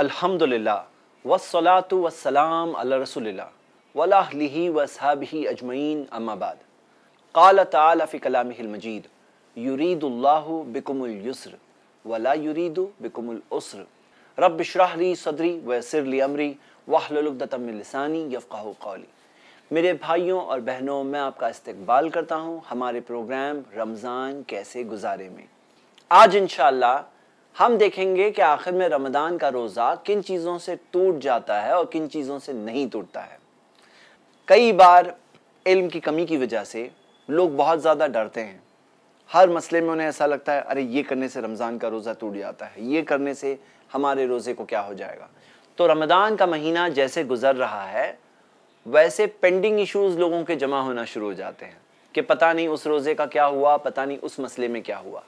الحمد للہ والسلام سلاۃ وسلام اللہ رسول اللہ ولا و اجمعین اما بعد قال تعالی فی کلامہ المجید یرید اللہ بکم السر ولا یرید بکم السر رب لی صدری ویسر لی امری من لسانی یفقاہ قولی میرے بھائیوں اور بہنوں میں آپ کا استقبال کرتا ہوں ہمارے پروگرام رمضان کیسے گزارے میں آج انشاءاللہ ہم دیکھیں گے کہ آخر میں رمضان کا روزہ کن چیزوں سے ٹوٹ جاتا ہے اور کن چیزوں سے نہیں ٹوٹتا ہے کئی بار علم کی کمی کی وجہ سے لوگ بہت زیادہ ڈرتے ہیں ہر مسئلے میں انہیں ایسا لگتا ہے ارے یہ کرنے سے رمضان کا روزہ ٹوٹ جاتا ہے یہ کرنے سے ہمارے روزے کو کیا ہو جائے گا تو رمضان کا مہینہ جیسے گزر رہا ہے ویسے پینڈنگ ایشوز لوگوں کے جمع ہونا شروع ہو جاتے ہیں کہ پتہ نہیں اس روزے کا کیا ہوا پتہ نہیں اس مسئلے میں کیا ہوا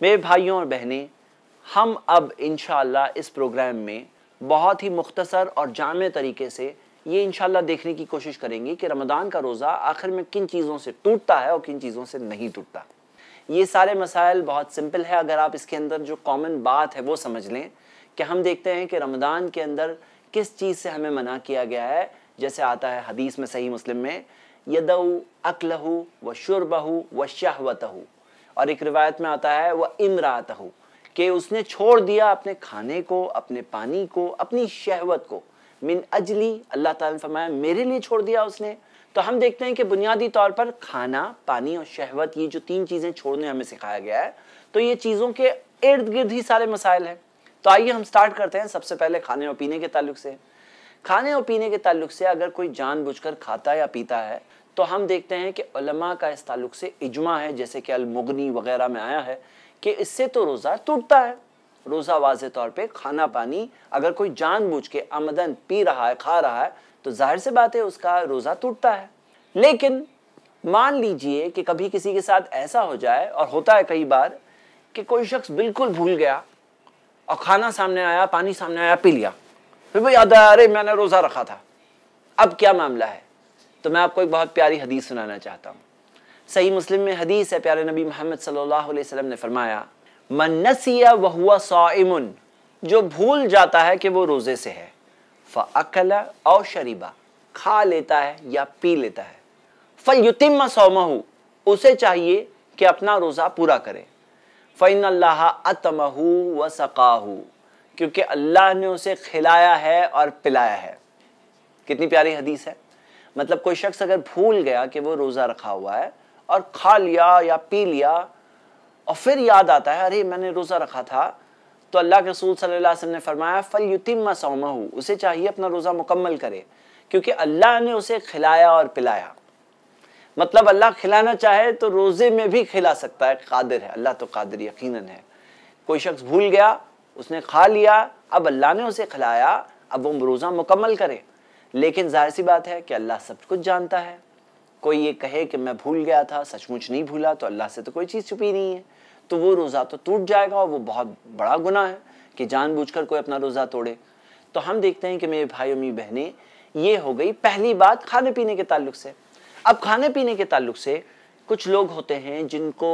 میرے بھائیوں اور بہنیں ہم اب انشاءاللہ اس پروگرام میں بہت ہی مختصر اور جامع طریقے سے یہ انشاءاللہ دیکھنے کی کوشش کریں گے کہ رمضان کا روزہ آخر میں کن چیزوں سے ٹوٹتا ہے اور کن چیزوں سے نہیں ٹوٹتا یہ سارے مسائل بہت سمپل ہے اگر آپ اس کے اندر جو کامن بات ہے وہ سمجھ لیں کہ ہم دیکھتے ہیں کہ رمضان کے اندر کس چیز سے ہمیں منع کیا گیا ہے جیسے آتا ہے حدیث میں صحیح مسلم میں یدو اکلہو وشربہو وشہوتہو شربہ و اور ایک روایت میں آتا ہے وہ کہ اس نے چھوڑ دیا اپنے کھانے کو اپنے پانی کو اپنی شہوت کو من اجلی اللہ تعالیٰ نے فرمایا میرے لیے چھوڑ دیا اس نے تو ہم دیکھتے ہیں کہ بنیادی طور پر کھانا پانی اور شہوت یہ جو تین چیزیں چھوڑنے ہمیں سکھایا گیا ہے تو یہ چیزوں کے ارد گرد ہی سارے مسائل ہیں تو آئیے ہم سٹارٹ کرتے ہیں سب سے پہلے کھانے اور پینے کے تعلق سے کھانے اور پینے کے تعلق سے اگر کوئی جان بوجھ کر کھاتا یا پیتا ہے تو ہم دیکھتے ہیں کہ علماء کا اس تعلق سے اجماع ہے جیسے کہ المغنی وغیرہ میں آیا ہے کہ اس سے تو روزہ ٹوٹتا ہے روزہ واضح طور پہ کھانا پانی اگر کوئی جان بوجھ کے آمدن پی رہا ہے کھا رہا ہے تو ظاہر سے بات ہے اس کا روزہ ٹوٹتا ہے لیکن مان لیجئے کہ کبھی کسی کے ساتھ ایسا ہو جائے اور ہوتا ہے کئی بار کہ کوئی شخص بالکل بھول گیا اور کھانا سامنے آیا پانی سامنے آیا پی لیا پھر وہ یاد آیا ارے میں نے روزہ رکھا تھا اب کیا معاملہ ہے تو میں آپ کو ایک بہت پیاری حدیث سنانا چاہتا ہوں صحیح مسلم میں حدیث ہے پیارے نبی محمد صلی اللہ علیہ وسلم نے فرمایا من نسیہ جو بھول جاتا ہے کہ وہ روزے سے ہے فَأَكَلَ اَوْ شریبہ کھا لیتا ہے یا پی لیتا ہے اسے چاہیے کہ اپنا روزہ پورا کرے فعن اللہ کیونکہ اللہ نے اسے کھلایا ہے اور پلایا ہے کتنی پیاری حدیث ہے مطلب کوئی شخص اگر بھول گیا کہ وہ روزہ رکھا ہوا ہے اور کھا لیا یا پی لیا اور پھر یاد آتا ہے ارے میں نے روزہ رکھا تھا تو اللہ کے رسول صلی اللہ علیہ وسلم نے فرمایا فل یتم سومہ اسے چاہیے اپنا روزہ مکمل کرے کیونکہ اللہ نے اسے کھلایا اور پلایا مطلب اللہ کھلانا چاہے تو روزے میں بھی کھلا سکتا ہے قادر ہے اللہ تو قادر یقیناً ہے کوئی شخص بھول گیا اس نے کھا لیا اب اللہ نے اسے کھلایا اب وہ روزہ مکمل کرے لیکن ظاہر سی بات ہے کہ اللہ سب کچھ جانتا ہے کوئی یہ کہے کہ میں بھول گیا تھا سچ مچ نہیں بھولا تو اللہ سے تو کوئی چیز چھپی نہیں ہے تو وہ روزہ تو ٹوٹ جائے گا اور وہ بہت بڑا گناہ ہے کہ جان بوجھ کر کوئی اپنا روزہ توڑے تو ہم دیکھتے ہیں کہ میرے بھائی اور میری بہنیں یہ ہو گئی پہلی بات کھانے پینے کے تعلق سے اب کھانے پینے کے تعلق سے کچھ لوگ ہوتے ہیں جن کو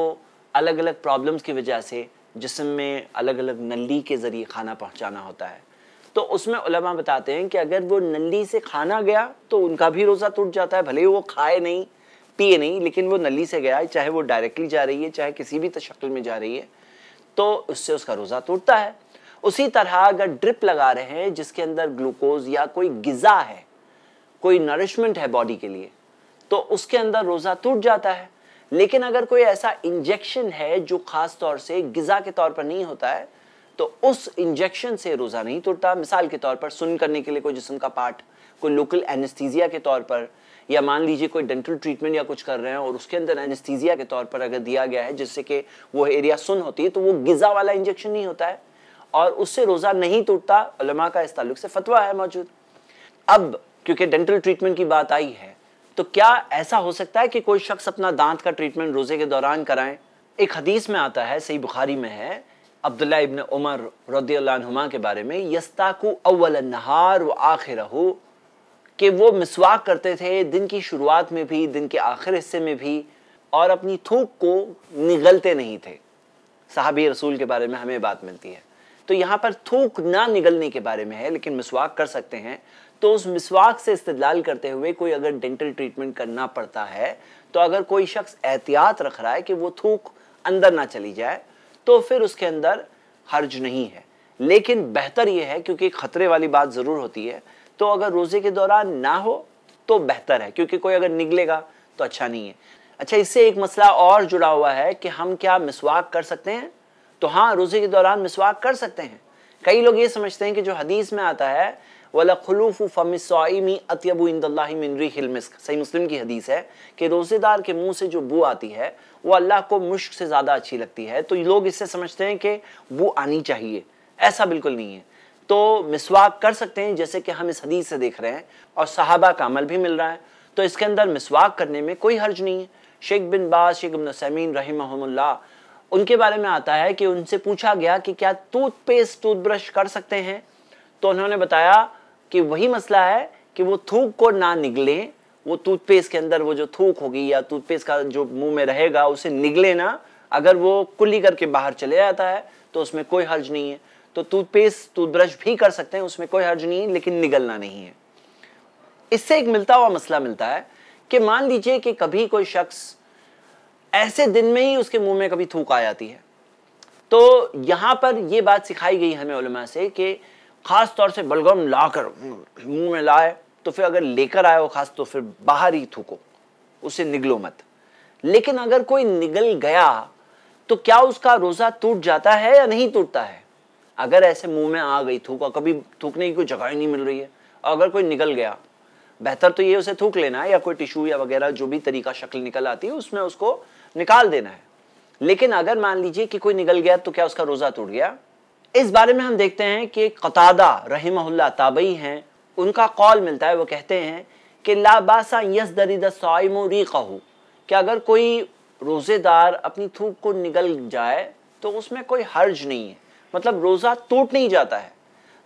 الگ الگ پرابلمس کی وجہ سے جسم میں الگ الگ نلی کے ذریعے کھانا پہنچانا ہوتا ہے تو اس میں علماء بتاتے ہیں کہ اگر وہ نلی سے کھانا گیا تو ان کا بھی روزہ ٹوٹ جاتا ہے بھلے وہ کھائے نہیں پیے نہیں لیکن وہ نلی سے گیا چاہے وہ ڈائریکٹلی جا رہی ہے چاہے کسی بھی تشکل میں جا رہی ہے تو اس سے اس کا روزہ ٹوٹتا ہے اسی طرح اگر ڈرپ لگا رہے ہیں جس کے اندر گلوکوز یا کوئی غذا ہے کوئی نرشمنٹ ہے باڈی کے لیے تو اس کے اندر روزہ ٹوٹ جاتا ہے لیکن اگر کوئی ایسا انجیکشن ہے جو خاص طور سے غذا کے طور پر نہیں ہوتا ہے تو اس انجیکشن سے روزہ نہیں ٹوٹتا مثال کے طور پر سن کرنے کے لیے کوئی جسم کا پارٹ کوئی لوکل اینستیزیا کے طور پر یا مان لیجئے کوئی ڈینٹل ٹریٹمنٹ یا کچھ کر رہے ہیں اور اس کے اندر اینستیزیا کے طور پر اگر دیا گیا ہے جس سے کہ وہ ایریا سن ہوتی ہے تو وہ غذا والا انجیکشن نہیں ہوتا ہے اور اس سے روزہ نہیں ٹوٹتا علماء کا اس تعلق سے فتویٰ ہے موجود اب کیونکہ ڈینٹل ٹریٹمنٹ کی بات آئی ہے تو کیا ایسا ہو سکتا ہے کہ کوئی شخص اپنا دانت کا ٹریٹمنٹ روزے کے دوران کرائیں ایک حدیث میں آتا ہے صحیح بخاری میں ہے عبداللہ ابن عمر رضی اللہ عنہما کے بارے میں یستاکو اول نہار و آخرہو کہ وہ مسواک کرتے تھے دن کی شروعات میں بھی دن کے آخر حصے میں بھی اور اپنی تھوک کو نگلتے نہیں تھے صحابی رسول کے بارے میں ہمیں بات ملتی ہے تو یہاں پر تھوک نہ نگلنے کے بارے میں ہے لیکن مسواک کر سکتے ہیں تو اس مسواک سے استدلال کرتے ہوئے کوئی اگر ڈینٹل ٹریٹمنٹ کرنا پڑتا ہے تو اگر کوئی شخص احتیاط رکھ رہا ہے کہ وہ تھوک اندر نہ چلی جائے تو پھر اس کے اندر حرج نہیں ہے لیکن بہتر یہ ہے کیونکہ خطرے والی بات ضرور ہوتی ہے تو اگر روزے کے دوران نہ ہو تو بہتر ہے کیونکہ کوئی اگر نگلے گا تو اچھا نہیں ہے اچھا اس سے ایک مسئلہ اور جڑا ہوا ہے کہ ہم کیا مسواک کر سکتے ہیں تو ہاں روزے کے دوران مسواک کر سکتے ہیں کئی لوگ یہ سمجھتے ہیں کہ جو حدیث میں آتا ہے وَلَقْخُلُوفُ فَمِسْوَائِمِ أَطْيَبُ إِنْدَ اللَّهِ مِنْ رِيْخِ الْمِسْكِ صحیح مسلم کی حدیث ہے کہ روزے دار کے موں سے جو بو آتی ہے وہ اللہ کو مشک سے زیادہ اچھی لگتی ہے تو لوگ اس سے سمجھتے ہیں کہ وہ آنی چاہیے ایسا بالکل نہیں ہے تو مسواک کر سکتے ہیں جیسے کہ ہم اس حدیث سے دیکھ رہے ہیں اور صحابہ کا عمل بھی مل رہا ہے تو اس کے اندر مسواک کرنے میں کوئی حرج نہیں ہے شیخ بن باز شیخ ابن سیمین رحمہ اللہ ان کے بارے میں آتا ہے کہ ان سے پوچھا گیا کہ کیا ٹوتھ پیس ٹوتھ برش کر سکتے ہیں تو انہوں نے بتایا کہ وہی مسئلہ ہے کہ وہ تھوک کو نہ نگلیں وہ ٹوتھ پیسٹ کے اندر وہ جو تھوک ہوگی یا ٹوتھ پیسٹ کا جو منہ میں رہے گا اسے نگلے نا اگر وہ کلی کر کے باہر چلے جاتا ہے تو اس میں کوئی حرج نہیں ہے تو ٹوتھ پیسٹ ٹوتھ برش بھی کر سکتے ہیں اس میں کوئی حرج نہیں ہے لیکن نگلنا نہیں ہے اس سے ایک ملتا ہوا مسئلہ ملتا ہے کہ مان لیجئے کہ کبھی کوئی شخص ایسے دن میں ہی اس کے منہ میں کبھی تھوک آ جاتی ہے تو یہاں پر یہ بات سکھائی گئی ہمیں علماء سے کہ خاص طور سے بلگم لا کر منہ میں لائے تو پھر اگر لے کر آئے ہو خاص تو پھر باہر ہی تھوکو اسے نگلو مت لیکن اگر کوئی نگل گیا تو کیا اس کا روزہ ٹوٹ جاتا ہے یا نہیں ٹوٹتا ہے اگر ایسے منہ میں آ گئی تھوکا کبھی تھوکنے کی کوئی جگہ ہی نہیں مل رہی ہے اگر کوئی نگل گیا بہتر تو یہ اسے تھوک لینا ہے یا کوئی ٹیشو یا وغیرہ جو بھی طریقہ شکل نکل آتی ہے اس میں اس کو نکال دینا ہے لیکن اگر مان لیجئے کہ کوئی نگل گیا تو کیا اس کا روزہ ٹوٹ گیا اس بارے میں ہم دیکھتے ہیں کہ قطادہ رحمہ اللہ تابعی ہیں ان کا قول ملتا ہے وہ کہتے ہیں کہ باسا یس سائم و ریقہو کہ اگر کوئی روزے دار اپنی تھوک کو نگل جائے تو اس میں کوئی حرج نہیں ہے مطلب روزہ ٹوٹ نہیں جاتا ہے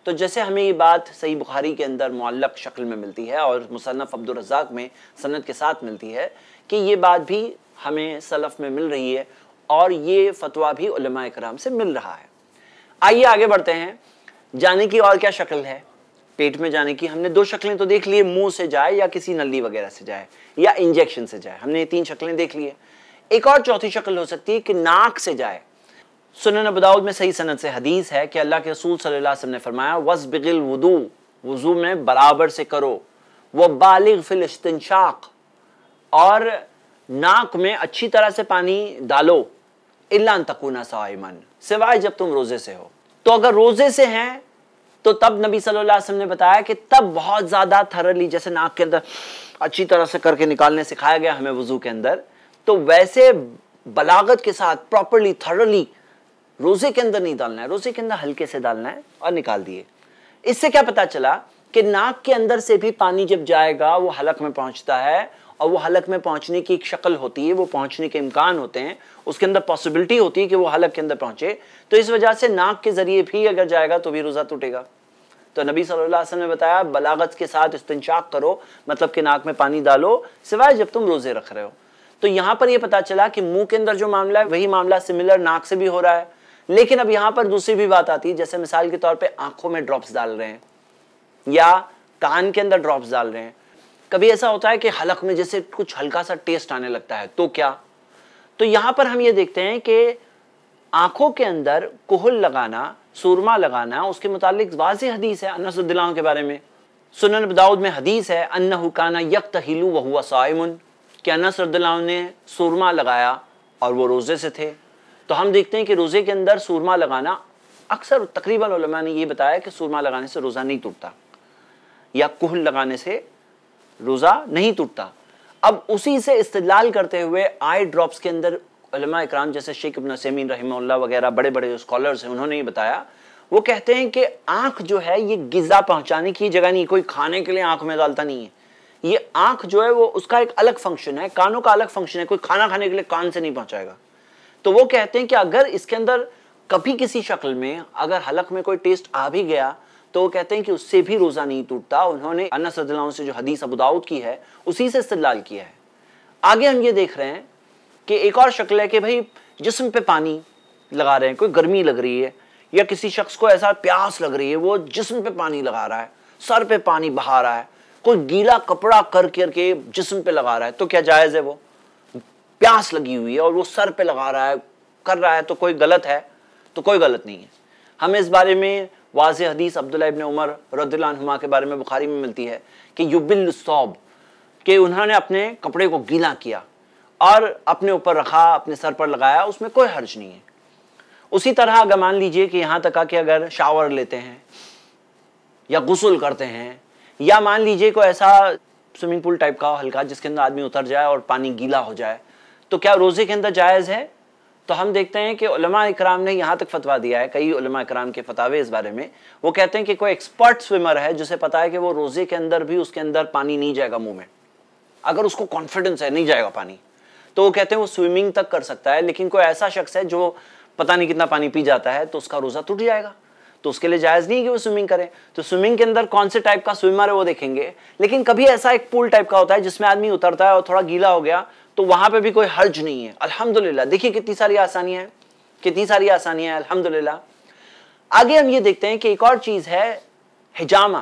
تو جیسے ہمیں یہ بات صحیح بخاری کے اندر معلق شکل میں ملتی ہے اور مصنف عبد الرزاق میں سنت کے ساتھ ملتی ہے کہ یہ بات بھی ہمیں صلف میں مل رہی ہے اور یہ فتویٰ بھی علماء اکرام سے مل رہا ہے آئیے آگے بڑھتے ہیں جانے کی اور کیا شکل ہے پیٹ میں جانے کی ہم نے دو شکلیں تو دیکھ لیے مو سے جائے یا کسی نلی وغیرہ سے جائے یا انجیکشن سے جائے ہم نے تین شکلیں دیکھ لیے ایک اور چوتھی شکل ہو سکتی ہے کہ ناک سے جائے سنن ابداؤد میں صحیح سنت سے حدیث ہے کہ اللہ کے رسول صلی اللہ علیہ وسلم نے فرمایا وَزْبِغِ الْوُدُو وضو میں برابر سے کرو وَبَالِغْ فِي الْاِسْتِنشَاق اور ناک میں اچھی طرح سے پانی ڈالو اِلَّا تَقُونَ سَوَائِمَن سوائے جب تم روزے سے ہو تو اگر روزے سے ہیں تو تب نبی صلی اللہ علیہ وسلم نے بتایا کہ تب بہت زیادہ تھرلی جیسے ناک کے اندر اچھی طرح سے کر کے نکالنے سکھایا گیا ہمیں وضو کے اندر تو ویسے بلاغت کے ساتھ پراپرلی تھرلی روزے کے اندر نہیں ڈالنا ہے روزے کے اندر ہلکے سے ڈالنا ہے اور نکال دیے اس سے کیا پتا چلا کہ ناک کے اندر سے بھی پانی جب جائے گا وہ حلق میں پہنچتا ہے اور وہ حلق میں پہنچنے کی ایک شکل ہوتی ہے وہ پہنچنے کے امکان ہوتے ہیں اس کے اندر پاسبلٹی ہوتی ہے کہ وہ حلق کے اندر پہنچے تو اس وجہ سے ناک کے ذریعے بھی اگر جائے گا تو بھی روزہ ٹوٹے گا تو نبی صلی اللہ علیہ وسلم نے بتایا بلاغت کے ساتھ کرو مطلب کہ ناک میں پانی ڈالو سوائے جب تم روزے رکھ رہے ہو تو یہاں پر یہ پتا چلا کہ منہ کے اندر جو معاملہ ہے وہی معاملہ سملر ناک سے بھی ہو رہا ہے لیکن اب یہاں پر دوسری بھی بات آتی ہے جیسے مثال کے طور پہ آنکھوں میں ڈراپس ڈال رہے ہیں یا کان کے اندر ڈراپس ڈال رہے ہیں کبھی ایسا ہوتا ہے کہ حلق میں جیسے کچھ ہلکا سا ٹیسٹ آنے لگتا ہے تو کیا تو یہاں پر ہم یہ دیکھتے ہیں کہ آنکھوں کے اندر کوہل لگانا سورما لگانا اس کے متعلق واضح حدیث ہے انہ صدیلان کے بارے میں سنن بداود میں حدیث ہے انہو کانا یک تحیلو وہو سائمن کہ انہ اللہ نے سورما لگایا اور وہ روزے سے تھے تو ہم دیکھتے ہیں کہ روزے کے اندر سورما لگانا اکثر تقریبا علماء نے یہ بتایا کہ سورما لگانے سے روزہ نہیں توٹتا یا کوہل لگانے سے روزہ نہیں ٹوٹتا اب اسی سے استدلال کرتے ہوئے آئی ڈراپس کے اندر علماء اکرام جیسے شیخ ابن سیمین رحمہ اللہ وغیرہ بڑے بڑے سکولرز اسکالرس ہیں انہوں نے یہ بتایا وہ کہتے ہیں کہ آنکھ جو ہے یہ غذا پہنچانے کی جگہ نہیں کوئی کھانے کے لیے آنکھ میں ڈالتا نہیں ہے یہ آنکھ جو ہے وہ اس کا ایک الگ فنکشن ہے کانوں کا الگ فنکشن ہے کوئی کھانا کھانے کے لیے کان سے نہیں پہنچائے گا تو وہ کہتے ہیں کہ اگر اس کے اندر کبھی کسی شکل میں اگر حلق میں کوئی ٹیسٹ آ بھی گیا تو وہ کہتے ہیں کہ اس سے بھی روزہ نہیں ٹوٹتا انہوں نے انس رضی اللہ عنہ سے جو حدیث ابو کی ہے اسی سے استدلال کیا ہے آگے ہم یہ دیکھ رہے ہیں کہ ایک اور شکل ہے کہ بھئی جسم پہ پانی لگا رہے ہیں کوئی گرمی لگ رہی ہے یا کسی شخص کو ایسا پیاس لگ رہی ہے وہ جسم پہ پانی لگا رہا ہے سر پہ پانی بہا رہا ہے کوئی گیلا کپڑا کر کر کے جسم پہ لگا رہا ہے تو کیا جائز ہے وہ پیاس لگی ہوئی ہے اور وہ سر پہ لگا رہا ہے کر رہا ہے تو کوئی غلط ہے تو کوئی غلط نہیں ہے ہم اس بارے میں واضح حدیث عبداللہ ابن عمر رضی اللہ عنہما کے بارے میں بخاری میں ملتی ہے کہ کہ یبل انہوں نے اپنے کپڑے کو گیلا کیا اور اپنے اوپر رکھا اپنے سر پر لگایا اس میں کوئی حرج نہیں ہے اسی طرح اگر مان لیجئے کہ یہاں تک کہ اگر شاور لیتے ہیں یا غسل کرتے ہیں یا مان لیجئے کوئی ایسا سوئمنگ پول ٹائپ کا ہلکا جس کے اندر آدمی اتر جائے اور پانی گیلا ہو جائے تو کیا روزے کے اندر جائز ہے تو ہم دیکھتے ہیں کہ علماء اکرام نے یہاں تک فتوہ دیا ہے کئی علماء اکرام کے فتاوے اس بارے میں وہ کہتے ہیں کہ کوئی ایکسپرٹ سویمر ہے جسے پتا ہے کہ وہ روزے کے اندر بھی اس کے اندر پانی نہیں جائے گا موں میں اگر اس کو کانفیڈنس ہے نہیں جائے گا پانی تو وہ کہتے ہیں وہ سویمنگ تک کر سکتا ہے لیکن کوئی ایسا شخص ہے جو پتا نہیں کتنا پانی پی جاتا ہے تو اس کا روزہ ٹوٹ جائے گا تو اس کے لئے جائز نہیں کہ وہ سویمنگ کریں تو سویمنگ کے اندر کون سے ٹائپ کا سویمر ہے وہ دیکھیں گے لیکن کبھی ایسا ایک پول ٹائپ کا ہوتا ہے جس میں آدمی اترتا ہے اور تھوڑا گیلا ہو گیا تو وہاں پہ بھی کوئی حرج نہیں ہے الحمدللہ دیکھیں دیکھیے کتنی ساری آسانیاں کتنی ساری آسانیاں ہے الحمدللہ آگے ہم یہ دیکھتے ہیں کہ ایک اور چیز ہے ہجامہ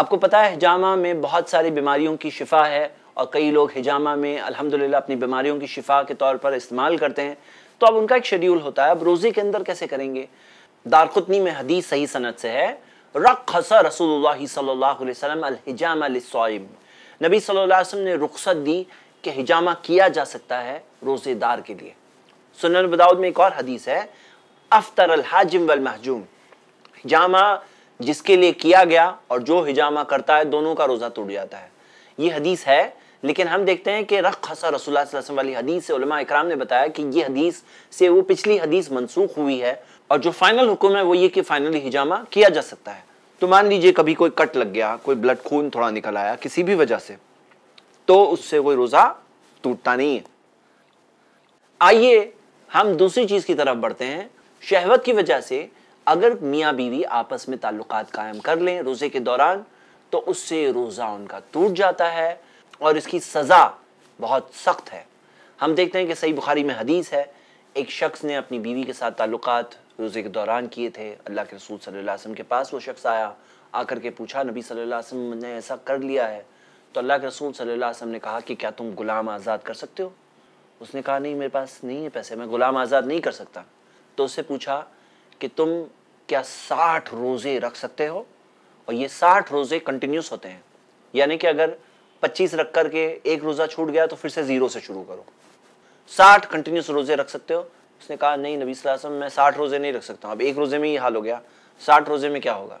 آپ کو پتا ہے ہجامہ میں بہت ساری بیماریوں کی شفا ہے اور کئی لوگ ہجامہ میں الحمدللہ اپنی بیماریوں کی شفا کے طور پر استعمال کرتے ہیں تو اب ان کا ایک شیڈیول ہوتا ہے اب روزے کے اندر کیسے کریں گے دارختنی میں حدیث صحیح صنعت سے ہے رقص رسول اللہ صلی اللہ علیہ وسلم الحجامہ للصائب نبی صلی اللہ علیہ وسلم نے رخصت دی کہ ہجامہ کیا جا سکتا ہے روزے دار کے لیے سنن بداود میں ایک اور حدیث ہے افتر الحاجم والمحجوم ہجامہ جس کے لیے کیا گیا اور جو ہجامہ کرتا ہے دونوں کا روزہ توڑ جاتا ہے یہ حدیث ہے لیکن ہم دیکھتے ہیں کہ رخ حسر رسول اللہ صلی اللہ علیہ وسلم والی حدیث سے علماء اکرام نے بتایا کہ یہ حدیث سے وہ پچھلی حدیث منسوخ ہوئی ہے اور جو فائنل حکم ہے وہ یہ کہ فائنلی ہجامہ کیا جا سکتا ہے تو مان لیجئے کبھی کوئی کٹ لگ گیا کوئی بلڈ خون تھوڑا نکل آیا کسی بھی وجہ سے تو اس سے کوئی روزہ ٹوٹتا نہیں ہے آئیے ہم دوسری چیز کی طرف بڑھتے ہیں شہوت کی وجہ سے اگر میاں بیوی آپس میں تعلقات قائم کر لیں روزے کے دوران تو اس سے روزہ ان کا ٹوٹ جاتا ہے اور اس کی سزا بہت سخت ہے ہم دیکھتے ہیں کہ صحیح بخاری میں حدیث ہے ایک شخص نے اپنی بیوی کے ساتھ تعلقات روزے کے دوران کیے تھے اللہ کے رسول صلی اللہ علیہ وسلم کے پاس وہ شخص آیا آ کر کے پوچھا نبی صلی اللہ علیہ وسلم نے ایسا کر لیا ہے تو اللہ کے رسول صلی اللہ علیہ وسلم نے کہا کہ کیا تم غلام آزاد کر سکتے ہو اس نے کہا نہیں میرے پاس نہیں ہے پیسے میں غلام آزاد نہیں کر سکتا تو اس سے پوچھا کہ تم کیا ساٹھ روزے رکھ سکتے ہو اور یہ ساٹھ روزے کنٹینیوس ہوتے ہیں یعنی کہ اگر پچیس رکھ کر کے ایک روزہ چھوٹ گیا تو پھر سے زیرو سے شروع کرو ساٹھ کنٹینیوس روزے رکھ سکتے ہو اس نے کہا نہیں نبی صلی اللہ علیہ وسلم میں ساٹھ روزے نہیں رکھ سکتا ہوں اب ایک روزے میں یہ حال ہو گیا ساٹھ روزے میں کیا ہوگا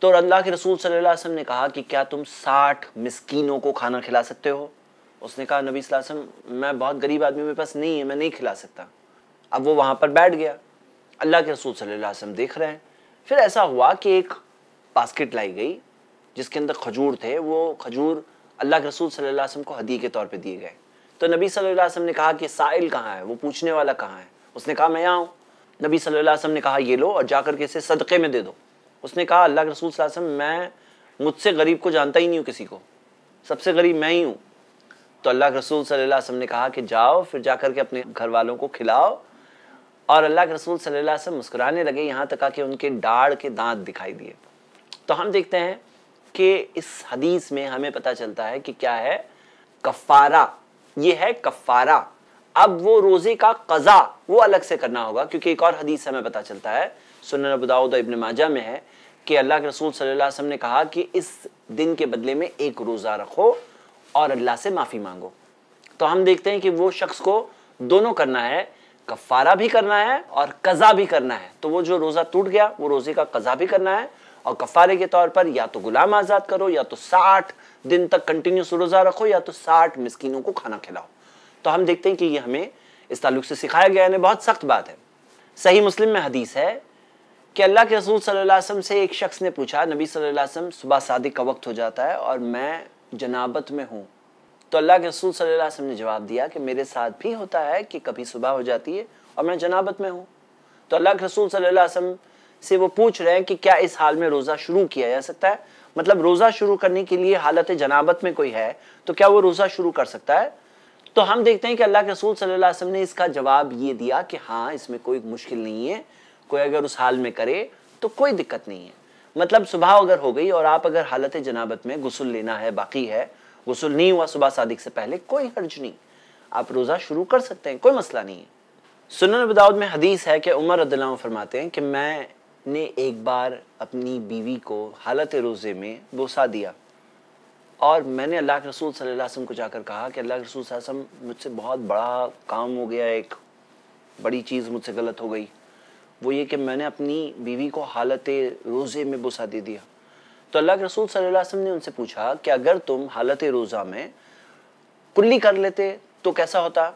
تو اللہ کے رسول صلی اللہ علیہ وسلم نے کہا کہ کیا تم ساٹھ مسکینوں کو کھانا کھلا سکتے ہو اس نے کہا نبی صلی اللہ علیہ وسلم میں بہت غریب آدمی میرے پاس نہیں ہے میں نہیں کھلا سکتا اب وہ وہاں پر بیٹھ گیا اللہ کے رسول صلی اللہ علیہ وسلم دیکھ رہے ہیں پھر ایسا ہوا کہ ایک باسکٹ لائی گئی جس کے اندر کھجور تھے وہ کھجور اللہ کے رسول صلی اللہ علیہ وسلم کو حدیع کے طور پہ دیے گئے تو نبی صلی اللہ علیہ وسلم نے کہا کہ سائل کہاں ہے وہ پوچھنے والا کہاں ہے اس نے کہا میں آؤں نبی صلی اللہ علیہ وسلم نے کہا یہ لو اور جا کر کے اسے صدقے میں دے دو اس نے کہا اللہ کے رسول صلی اللہ علیہ وسلم میں مجھ سے غریب کو جانتا ہی نہیں ہوں کسی کو سب سے غریب میں ہی ہوں تو اللہ کے رسول صلی اللہ علیہ وسلم نے کہا کہ جاؤ پھر جا کر کے اپنے گھر والوں کو کھلاؤ اور اللہ کے رسول صلی اللہ علیہ وسلم مسکرانے لگے یہاں تک کہ ان کے ڈاڑھ کے دانت دکھائی دیے تو ہم دیکھتے ہیں کہ اس حدیث میں ہمیں پتا چلتا ہے کہ کیا ہے کفارہ یہ ہے کفارہ اب وہ روزے کا قضا وہ الگ سے کرنا ہوگا کیونکہ ایک اور حدیث ہمیں پتہ چلتا ہے سنن ابن ماجہ میں ہے کہ اللہ کے رسول صلی اللہ علیہ وسلم نے کہا کہ اس دن کے بدلے میں ایک روزہ رکھو اور اللہ سے معافی مانگو تو ہم دیکھتے ہیں کہ وہ شخص کو دونوں کرنا ہے کفارہ بھی کرنا ہے اور قضا بھی کرنا ہے تو وہ جو روزہ ٹوٹ گیا وہ روزے کا قضا بھی کرنا ہے اور کفارے کے طور پر یا تو غلام آزاد کرو یا تو ساٹھ دن تک کنٹینیوس روزہ رکھو یا تو ساٹھ مسکینوں کو کھانا کھلاؤ تو ہم دیکھتے ہیں کہ یہ ہمیں اس تعلق سے سکھایا گیا ہے یعنی بہت سخت بات ہے صحیح مسلم میں حدیث ہے کہ اللہ کے رسول صلی اللہ علیہ وسلم سے ایک شخص نے پوچھا نبی صلی اللہ علیہ وسلم صبح صادق کا وقت ہو جاتا ہے اور میں جنابت میں ہوں تو اللہ کے رسول صلی اللہ علیہ وسلم نے جواب دیا کہ میرے ساتھ بھی ہوتا ہے کہ کبھی صبح ہو جاتی ہے اور میں جنابت میں ہوں تو اللہ کے رسول صلی اللہ علیہ وسلم سے وہ پوچھ رہے ہیں کہ کیا اس حال میں روزہ شروع کیا جا سکتا ہے مطلب روزہ شروع کرنے کے لیے حالت جنابت میں کوئی ہے تو کیا وہ روزہ شروع کر سکتا ہے تو ہم دیکھتے ہیں کہ اللہ کے رسول صلی اللہ علیہ وسلم نے اس کا جواب یہ دیا کہ ہاں اس میں کوئی مشکل نہیں ہے کوئی اگر اس حال میں کرے تو کوئی دقت نہیں ہے مطلب صبح اگر ہو گئی اور آپ اگر حالت جنابت میں غسل لینا ہے باقی ہے غسل نہیں ہوا صبح صادق سے پہلے کوئی حرج نہیں آپ روزہ شروع کر سکتے ہیں کوئی مسئلہ نہیں ہے سنن بداؤد میں حدیث ہے کہ عمر فرماتے ہیں کہ میں نے ایک بار اپنی بیوی کو حالت روزے میں بوسا دیا اور میں نے اللہ کے رسول صلی اللہ علیہ وسلم کو جا کر کہا کہ اللہ کے رسول صلی اللہ علیہ وسلم مجھ سے بہت بڑا کام ہو گیا ایک بڑی چیز مجھ سے غلط ہو گئی وہ یہ کہ میں نے اپنی بیوی کو حالت روزے میں بسا دے دیا تو اللہ کے رسول صلی اللہ علیہ وسلم نے ان سے پوچھا کہ اگر تم حالت روزہ میں کلی کر لیتے تو کیسا ہوتا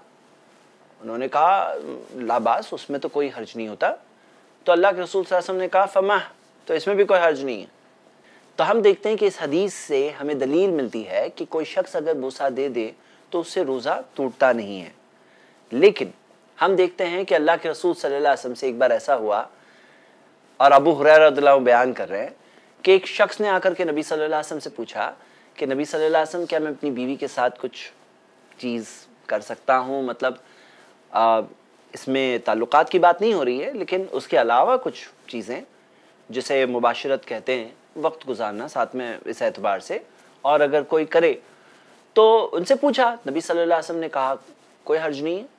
انہوں نے کہا لاباس اس میں تو کوئی حرج نہیں ہوتا تو اللہ کے رسول صلی اللہ علیہ وسلم نے کہا فما تو اس میں بھی کوئی حرج نہیں ہے تو ہم دیکھتے ہیں کہ اس حدیث سے ہمیں دلیل ملتی ہے کہ کوئی شخص اگر بوسا دے دے تو اس سے روزہ ٹوٹتا نہیں ہے لیکن ہم دیکھتے ہیں کہ اللہ کے رسول صلی اللہ علیہ وسلم سے ایک بار ایسا ہوا اور ابو اللہ عنہ بیان کر رہے ہیں کہ ایک شخص نے آ کر کے نبی صلی اللہ علیہ وسلم سے پوچھا کہ نبی صلی اللہ علیہ وسلم کیا میں اپنی بیوی کے ساتھ کچھ چیز کر سکتا ہوں مطلب اس میں تعلقات کی بات نہیں ہو رہی ہے لیکن اس کے علاوہ کچھ چیزیں جسے مباشرت کہتے ہیں وقت گزارنا ساتھ میں اس اعتبار سے اور اگر کوئی کرے تو ان سے پوچھا نبی صلی اللہ علیہ وسلم نے کہا کوئی حرج نہیں ہے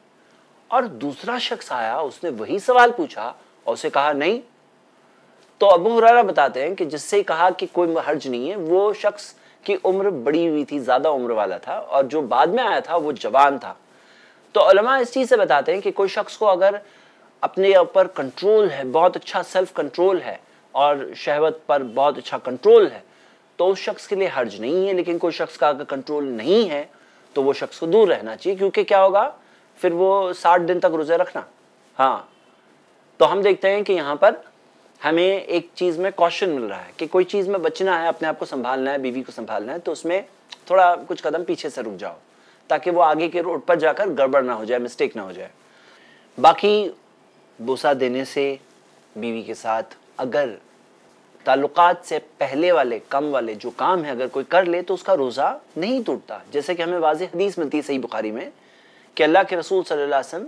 اور دوسرا شخص آیا اس نے وہی سوال پوچھا اور اسے کہا نہیں تو ابو حرارہ بتاتے ہیں کہ جس سے کہا کہ کوئی حرج نہیں ہے وہ شخص کی عمر بڑی ہوئی تھی زیادہ عمر والا تھا اور جو بعد میں آیا تھا وہ جوان تھا تو علماء اس چیز سے بتاتے ہیں کہ کوئی شخص کو اگر اپنے اوپر کنٹرول ہے بہت اچھا سیلف کنٹرول ہے اور شہوت پر بہت اچھا کنٹرول ہے تو اس شخص کے لیے حرج نہیں ہے لیکن کوئی شخص کا کنٹرول نہیں ہے تو وہ شخص کو دور رہنا چاہیے کیونکہ کیا ہوگا پھر وہ ساٹھ دن تک روزے رکھنا ہاں تو ہم دیکھتے ہیں کہ یہاں پر ہمیں ایک چیز میں کوشن مل رہا ہے کہ کوئی چیز میں بچنا ہے اپنے آپ کو سنبھالنا ہے بیوی کو سنبھالنا ہے تو اس میں تھوڑا کچھ قدم پیچھے سے رک جاؤ تاکہ وہ آگے کے روڈ پر جا کر گڑبڑ نہ ہو جائے مسٹیک نہ ہو جائے باقی بوسا دینے سے بیوی کے ساتھ اگر تعلقات سے پہلے والے کم والے جو کام ہے اگر کوئی کر لے تو اس کا روزہ نہیں ٹوٹتا جیسے کہ ہمیں واضح حدیث ملتی ہے صحیح بخاری میں کہ اللہ کے رسول صلی اللہ علیہ وسلم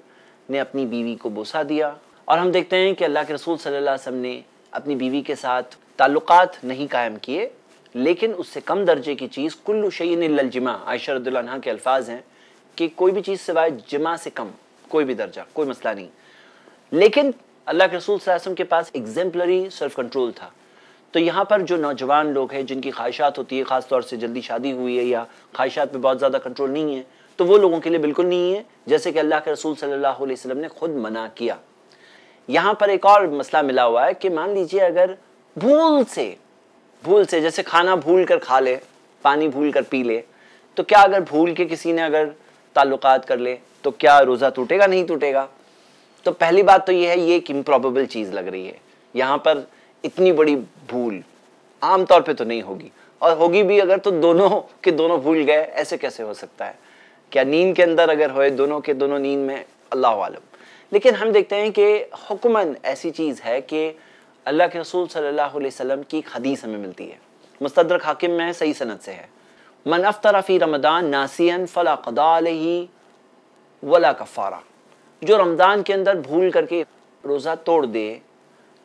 نے اپنی بیوی کو بوسا دیا اور ہم دیکھتے ہیں کہ اللہ کے رسول صلی اللہ علیہ وسلم نے اپنی بیوی کے ساتھ تعلقات نہیں قائم کیے لیکن اس سے کم درجے کی چیز کل شعین اللہ عنہ عائشہ الفاظ ہیں کہ کوئی بھی چیز سوائے جمع سے کم کوئی بھی درجہ کوئی مسئلہ نہیں لیکن اللہ کے رسول صلی اللہ علیہ وسلم کے پاس ایکزمپلری سیلف کنٹرول تھا تو یہاں پر جو نوجوان لوگ ہیں جن کی خواہشات ہوتی ہے خاص طور سے جلدی شادی ہوئی ہے یا خواہشات پہ بہت زیادہ کنٹرول نہیں ہے تو وہ لوگوں کے لیے بالکل نہیں ہے جیسے کہ اللہ کے رسول صلی اللہ علیہ وسلم نے خود منع کیا یہاں پر ایک اور مسئلہ ملا ہوا ہے کہ مان لیجئے اگر بھول سے بھول سے جیسے کھانا بھول کر کھا لے پانی بھول کر پی لے تو کیا اگر بھول کے کسی نے اگر تعلقات کر لے تو کیا روزہ ٹوٹے گا نہیں ٹوٹے گا تو پہلی بات تو یہ ہے یہ ایک امپروبیبل چیز لگ رہی ہے یہاں پر اتنی بڑی بھول عام طور پہ تو نہیں ہوگی اور ہوگی بھی اگر تو دونوں کے دونوں بھول گئے ایسے کیسے ہو سکتا ہے کیا نیند کے اندر اگر ہوئے دونوں کے دونوں نیند میں اللہ عالم لیکن ہم دیکھتے ہیں کہ حکمن ایسی چیز ہے کہ اللہ کے رسول صلی اللہ علیہ وسلم کی ایک حدیث ہمیں ملتی ہے مستدرک حاکم میں صحیح صنعت سے ہے من فی رمضان ناسین فلا علیہ ولا کفارہ جو رمضان کے اندر بھول کر کے روزہ توڑ دے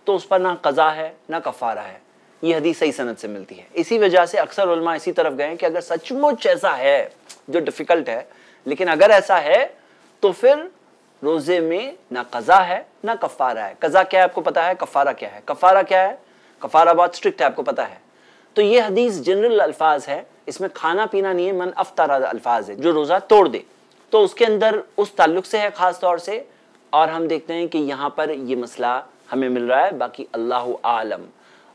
تو اس پر نہ قضا ہے نہ کفارہ ہے یہ حدیث صحیح صنعت سے ملتی ہے اسی وجہ سے اکثر علماء اسی طرف گئے کہ اگر سچ مچ ایسا ہے جو ڈفیکلٹ ہے لیکن اگر ایسا ہے تو پھر روزے میں نہ قضا ہے نہ کفارہ ہے قضا کیا ہے آپ کو پتا ہے کفارہ کیا ہے کفارہ کیا ہے کفارہ بہت اسٹرکٹ ہے آپ کو پتا ہے تو یہ حدیث جنرل الفاظ ہے اس میں کھانا پینا نہیں ہے من افطارہ الفاظ ہے جو روزہ توڑ دے تو اس کے اندر اس تعلق سے ہے خاص طور سے اور ہم دیکھتے ہیں کہ یہاں پر یہ مسئلہ ہمیں مل رہا ہے باقی اللہ عالم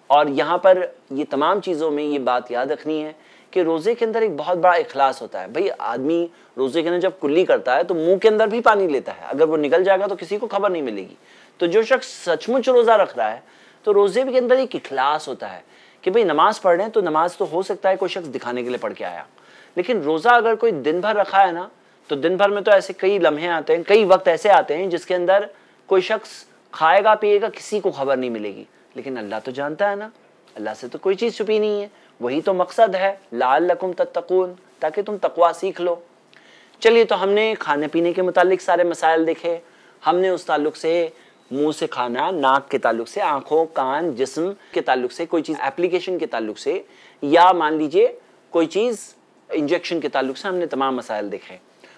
اور یہاں پر یہ تمام چیزوں میں یہ بات یاد رکھنی ہے کہ روزے کے اندر ایک بہت بڑا اخلاص ہوتا ہے بھئی آدمی روزے کے اندر جب کلی کرتا ہے تو منہ کے اندر بھی پانی لیتا ہے اگر وہ نکل جائے گا تو کسی کو خبر نہیں ملے گی تو جو شخص سچ مچ روزہ رکھ رہا ہے تو روزے کے اندر ایک اخلاص ہوتا ہے کہ بھئی نماز پڑھ رہے ہیں تو نماز تو ہو سکتا ہے کوئی شخص دکھانے کے لیے پڑھ کے آیا لیکن روزہ اگر کوئی دن بھر رکھا ہے نا تو دن بھر میں تو ایسے کئی لمحے آتے ہیں کئی وقت ایسے آتے ہیں جس کے اندر کوئی شخص کھائے گا پیے گا کسی کو خبر نہیں ملے گی لیکن اللہ تو جانتا ہے نا اللہ سے تو کوئی چیز چھپی نہیں ہے وہی تو مقصد ہے لعلکم تتقون تاکہ تم تقوی سیکھ لو چلیے تو ہم نے کھانے پینے کے متعلق سارے مسائل دیکھے ہم نے اس تعلق سے منہ سے کھانا ناک کے تعلق سے آنکھوں کان جسم کے تعلق سے کوئی چیز اپلیکیشن کے تعلق سے یا مان لیجئے کوئی چیز انجیکشن کے تعلق سے ہم نے تمام مسائل دیکھے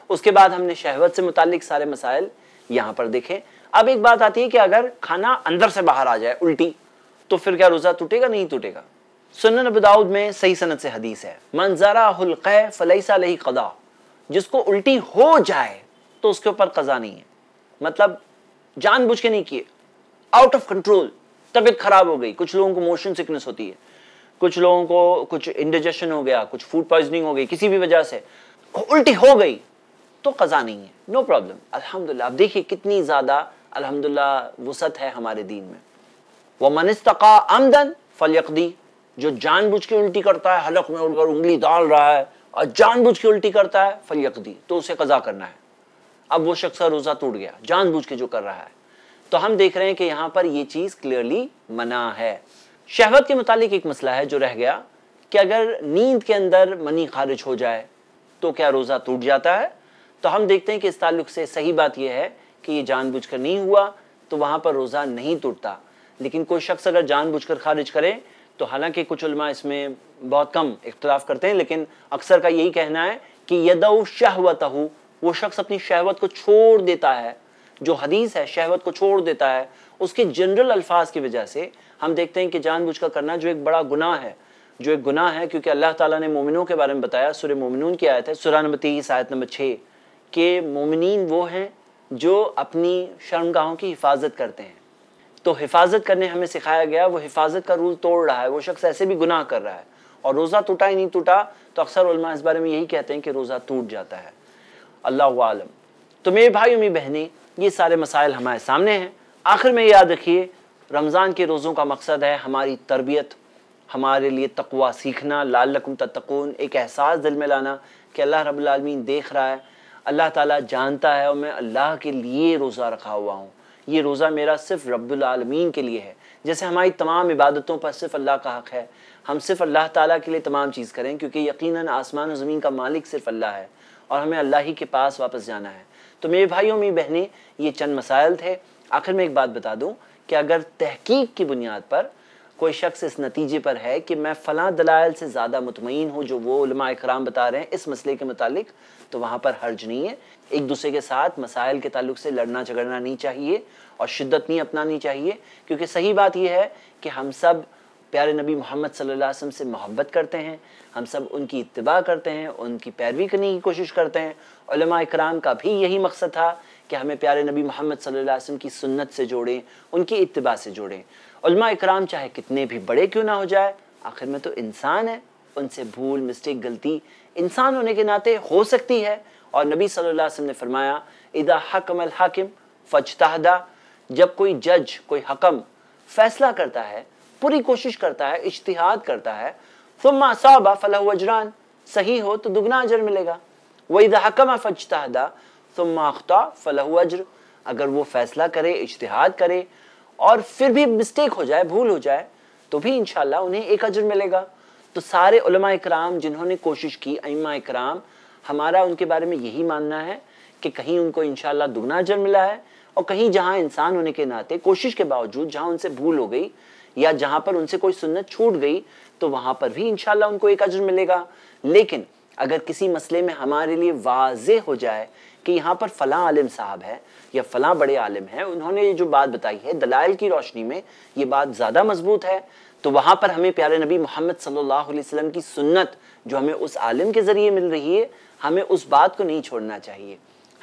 اس کے بعد ہم نے شہوت سے متعلق سارے مسائل یہاں پر دیکھے اب ایک بات آتی ہے کہ اگر کھانا اندر سے باہر آ جائے الٹی تو پھر کیا روزہ ٹوٹے گا نہیں ٹوٹے گا سنن بداود میں صحیح سنت سے حدیث ہے منظرہ حلقہ فلئی سا لہی قضا جس کو الٹی ہو جائے تو اس کے اوپر قضا نہیں ہے مطلب جان بوجھ کے نہیں کیے آؤٹ آف کنٹرول طبیعت خراب ہو گئی کچھ لوگوں کو موشن سکنس ہوتی ہے کچھ لوگوں کو کچھ انڈیجیشن ہو گیا کچھ فوڈ پوائزنگ ہو گئی کسی بھی وجہ سے الٹی ہو گئی تو قضا نہیں ہے نو پرابلم الحمدللہ آپ اب دیکھیے کتنی زیادہ الحمدللہ وسعت ہے ہمارے دین میں وہ منستقا آمدن فلیقدی جو جان بوجھ کے الٹی کرتا ہے حلق میں انگلی ڈال رہا ہے اور جان بوجھ کے الٹی کرتا ہے فلیقدی تو اسے قضا کرنا ہے اب وہ شخص روزہ ٹوٹ گیا جان بوجھ کے جو کر رہا ہے تو ہم دیکھ رہے ہیں کہ یہاں پر یہ چیز کلیئرلی منع ہے شہوت کے متعلق ایک مسئلہ ہے جو رہ گیا کہ اگر نیند کے اندر منی خارج ہو جائے تو کیا روزہ ٹوٹ جاتا ہے تو ہم دیکھتے ہیں کہ اس تعلق سے صحیح بات یہ ہے کہ یہ جان بوجھ کر نہیں ہوا تو وہاں پر روزہ نہیں ٹوٹتا لیکن کوئی شخص اگر جان بوجھ کر خارج کرے تو حالانکہ کچھ علماء اس میں بہت کم اختلاف کرتے ہیں لیکن اکثر کا یہی کہنا ہے کہ یدو شہوتہو وہ شخص اپنی شہوت کو چھوڑ دیتا ہے جو حدیث ہے شہوت کو چھوڑ دیتا ہے اس کے جنرل الفاظ کی وجہ سے ہم دیکھتے ہیں کہ جان بوجھ کر کرنا جو ایک بڑا گناہ ہے جو ایک گناہ ہے کیونکہ اللہ تعالیٰ نے مومنوں کے بارے میں بتایا سورہ مومنون کی آیت ہے سورہ نمبر تیس آیت نمبر چھ کہ مومنین وہ ہیں جو اپنی شرمگاہوں کی حفاظت کرتے ہیں تو حفاظت کرنے ہمیں سکھایا گیا وہ حفاظت کا رول توڑ رہا ہے وہ شخص ایسے بھی گناہ کر رہا ہے اور روزہ ٹوٹا ہی نہیں ٹوٹا تو اکثر علماء اس بارے میں یہی کہتے ہیں کہ روزہ ٹوٹ جاتا ہے اللہ عالم تو میرے بھائی بہنیں یہ سارے مسائل ہمارے سامنے ہیں آخر میں یاد رکھیے رمضان کے روزوں کا مقصد ہے ہماری تربیت ہمارے لیے تقوا سیکھنا لال رقم تتقون ایک احساس دل میں لانا کہ اللہ رب العالمین دیکھ رہا ہے اللہ تعالیٰ جانتا ہے اور میں اللہ کے لیے روزہ رکھا ہوا ہوں یہ روزہ میرا صرف رب العالمین کے لیے ہے جیسے ہماری تمام عبادتوں پر صرف اللہ کا حق ہے ہم صرف اللہ تعالیٰ کے لیے تمام چیز کریں کیونکہ یقیناً آسمان و زمین کا مالک صرف اللہ اللہ ہے ہے اور ہمیں ہی کے پاس واپس جانا تو میرے بھائیوں میری بہنیں یہ چند مسائل تھے آخر میں ایک بات بتا دوں کہ اگر تحقیق کی بنیاد پر کوئی شخص اس نتیجے پر ہے کہ میں فلاں دلائل سے زیادہ مطمئن ہوں جو وہ علماء اکرام بتا رہے ہیں اس مسئلے کے متعلق تو وہاں پر حرج نہیں ہے ایک دوسرے کے ساتھ مسائل کے تعلق سے لڑنا جھگڑنا نہیں چاہیے اور شدت نہیں اپنانی چاہیے کیونکہ صحیح بات یہ ہے کہ ہم سب پیارے نبی محمد صلی اللہ علیہ وسلم سے محبت کرتے ہیں ہم سب ان کی اتباع کرتے ہیں ان کی پیروی کرنے کی کوشش کرتے ہیں علماء اکرام کا بھی یہی مقصد تھا کہ ہمیں پیارے نبی محمد صلی اللہ علیہ وسلم کی سنت سے جوڑیں ان کی اتباع سے جوڑیں علماء اکرام چاہے کتنے بھی بڑے کیوں نہ ہو جائے آخر میں تو انسان ہے ان سے بھول مسٹیک غلطی انسان ہونے کے ناطے ہو سکتی ہے اور نبی صلی اللہ علیہ وسلم نے فرمایا ادا حکم الحاکم فجتا جب کوئی جج کوئی حکم فیصلہ کرتا ہے پوری کوشش کرتا ہے اجتہاد کرتا ہے فلاح عَجْر اگر وہ فیصلہ کرے اجتحاد کرے اور پھر بھی مسٹیک ہو جائے بھول ہو جائے تو بھی انشاءاللہ انہیں ایک اجر ملے گا تو سارے علماء اکرام جنہوں نے کوشش کی ائمہ اکرام ہمارا ان کے بارے میں یہی ماننا ہے کہ کہیں ان کو انشاءاللہ دگنا اجر ملا ہے اور کہیں جہاں انسان ہونے کے ناطے کوشش کے باوجود جہاں ان سے بھول ہو گئی یا جہاں پر ان سے کوئی سنت چھوٹ گئی تو وہاں پر بھی انشاءاللہ ان کو ایک اجر ملے گا لیکن اگر کسی مسئلے میں ہمارے لیے واضح ہو جائے کہ یہاں پر فلاں عالم صاحب ہے یا فلاں بڑے عالم ہیں انہوں نے یہ جو بات بتائی ہے دلائل کی روشنی میں یہ بات زیادہ مضبوط ہے تو وہاں پر ہمیں پیارے نبی محمد صلی اللہ علیہ وسلم کی سنت جو ہمیں اس عالم کے ذریعے مل رہی ہے ہمیں اس بات کو نہیں چھوڑنا چاہیے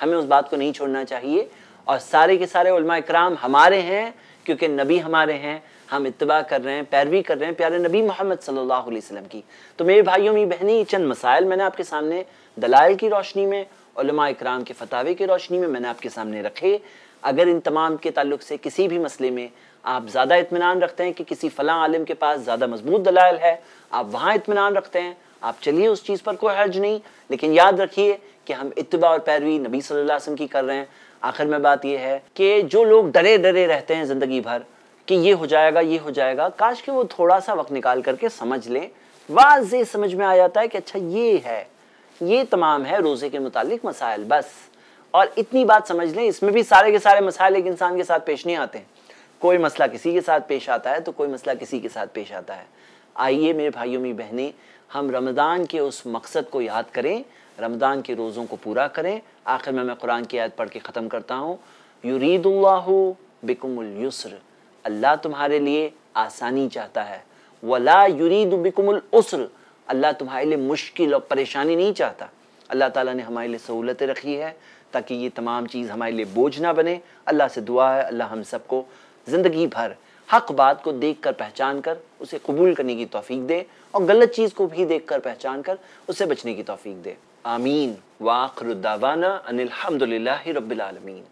ہمیں اس بات کو نہیں چھوڑنا چاہیے اور سارے کے سارے علماء اکرام ہمارے ہیں کیونکہ نبی ہمارے ہیں ہم اتباع کر رہے ہیں پیروی کر رہے ہیں پیارے نبی محمد صلی اللہ علیہ وسلم کی تو میرے بھائیوں میں بہنی یہ چند مسائل میں نے آپ کے سامنے دلائل کی روشنی میں علماء اکرام کے فتاوے کی روشنی میں میں نے آپ کے سامنے رکھے اگر ان تمام کے تعلق سے کسی بھی مسئلے میں آپ زیادہ اطمینان رکھتے ہیں کہ کسی فلاں عالم کے پاس زیادہ مضبوط دلائل ہے آپ وہاں اطمینان رکھتے ہیں آپ چلیے اس چیز پر کوئی حرج نہیں لیکن یاد رکھیے کہ ہم اتباع اور پیروی نبی صلی اللہ علیہ وسلم کی کر رہے ہیں آخر میں بات یہ ہے کہ جو لوگ ڈرے ڈرے رہتے ہیں زندگی بھر کہ یہ ہو جائے گا یہ ہو جائے گا کاش کہ وہ تھوڑا سا وقت نکال کر کے سمجھ لیں واضح سمجھ میں آ جاتا ہے کہ اچھا یہ ہے یہ تمام ہے روزے کے متعلق مسائل بس اور اتنی بات سمجھ لیں اس میں بھی سارے کے سارے مسائل ایک انسان کے ساتھ پیش نہیں آتے ہیں کوئی مسئلہ کسی کے ساتھ پیش آتا ہے تو کوئی مسئلہ کسی کے ساتھ پیش آتا ہے آئیے میرے بھائیوں میں بہنیں ہم رمضان کے اس مقصد کو یاد کریں رمضان کے روزوں کو پورا کریں آخر میں میں قرآن کی آیت پڑھ کے ختم کرتا ہوں یرید اللہ بکم السر اللہ تمہارے لیے آسانی چاہتا ہے ولا یرید بکم السر اللہ تمہارے لیے مشکل اور پریشانی نہیں چاہتا اللہ تعالیٰ نے ہمارے لیے سہولتیں رکھی ہے تاکہ یہ تمام چیز ہمارے لیے بوجھ نہ بنے اللہ سے دعا ہے اللہ ہم سب کو زندگی بھر حق بات کو دیکھ کر پہچان کر اسے قبول کرنے کی توفیق دے اور غلط چیز کو بھی دیکھ کر پہچان کر اسے بچنے کی توفیق دے آمین واخر الدعوانا ان الحمد للہ رب العالمین